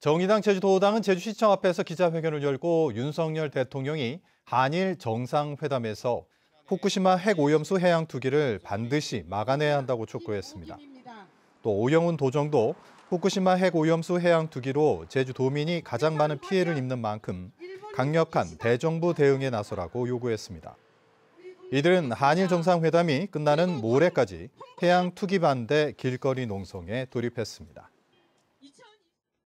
정의당 제주도당은 제주시청 앞에서 기자회견을 열고 윤석열 대통령이 한일 정상회담에서 후쿠시마 핵오염수 해양 투기를 반드시 막아내야 한다고 촉구했습니다. 또 오영훈 도정도 후쿠시마 핵오염수 해양 투기로 제주도민이 가장 많은 피해를 입는 만큼 강력한 대정부 대응에 나서라고 요구했습니다. 이들은 한일 정상회담이 끝나는 모레까지 해양 투기 반대 길거리 농성에 돌입했습니다.